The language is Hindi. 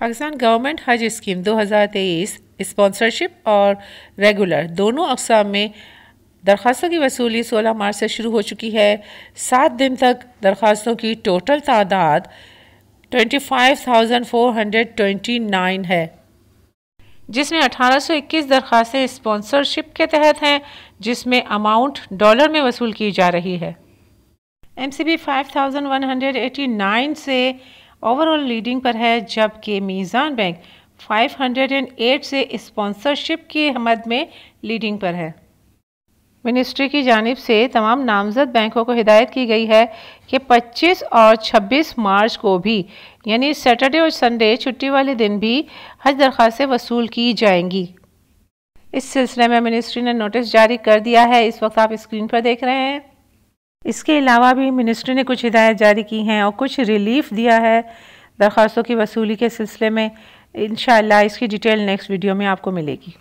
पाकिस्तान गवर्नमेंट हज स्कीम 2023 स्पॉन्सरशिप और रेगुलर दोनों अकसाम में दरख्वास्तों की वसूली 16 मार्च से शुरू हो चुकी है सात दिन तक दरख्वास्तों की टोटल तादाद 25,429 है जिसमें 1821 दरखास्तें स्पॉन्सरशिप के तहत हैं जिसमें अमाउंट डॉलर में वसूल की जा रही है एम सी बी से ओवरऑल लीडिंग पर है जबकि मीज़ान बैंक 508 से स्पॉन्सरशिप की मद में लीडिंग पर है मिनिस्ट्री की जानब से तमाम नामजद बैंकों को हिदायत की गई है कि 25 और 26 मार्च को भी यानी सैटरडे और संडे छुट्टी वाले दिन भी हज दरख्वास्तें वसूल की जाएंगी इस सिलसिले में मिनिस्ट्री ने नोटिस जारी कर दिया है इस वक्त आप स्क्रीन पर देख रहे हैं इसके अलावा भी मिनिस्ट्री ने कुछ हिदायत जारी की हैं और कुछ रिलीफ दिया है दरख्वास्तों की वसूली के सिलसिले में इन इसकी डिटेल नेक्स्ट वीडियो में आपको मिलेगी